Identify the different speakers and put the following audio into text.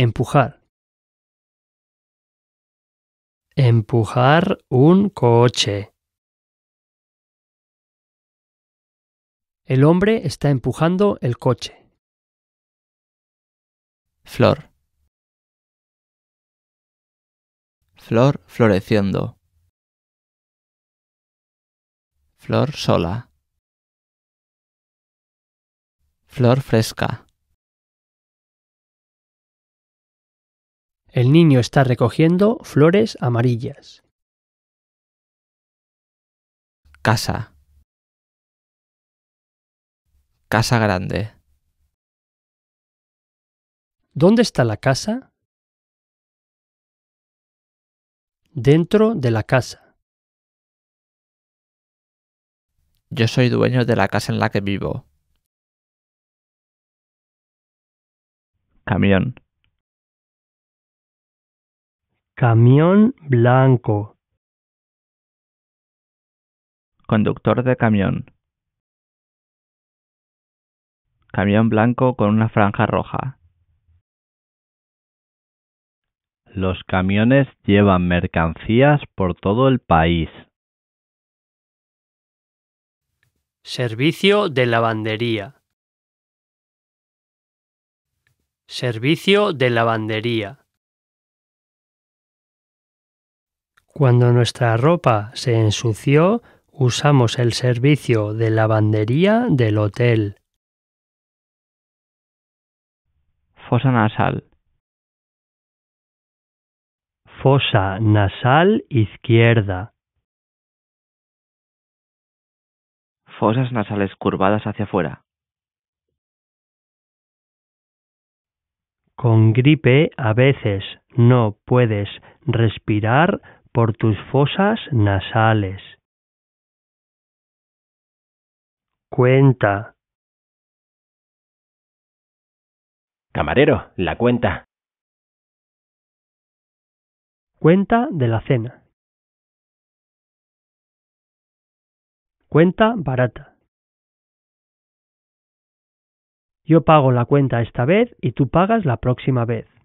Speaker 1: Empujar. Empujar un coche. El hombre está empujando el coche. Flor. Flor floreciendo. Flor sola. Flor fresca. El niño está recogiendo flores amarillas. Casa. Casa grande. ¿Dónde está la casa? Dentro de la casa. Yo soy dueño de la casa en la que vivo. Camión. Camión blanco. Conductor de camión. Camión blanco con una franja roja. Los camiones llevan mercancías por todo el país. Servicio de lavandería. Servicio de lavandería. Cuando nuestra ropa se ensució, usamos el servicio de lavandería del hotel. Fosa nasal. Fosa nasal izquierda. Fosas nasales curvadas hacia afuera. Con gripe a veces no puedes respirar por tus fosas nasales. Cuenta. Camarero, la cuenta. Cuenta de la cena. Cuenta barata. Yo pago la cuenta esta vez y tú pagas la próxima vez.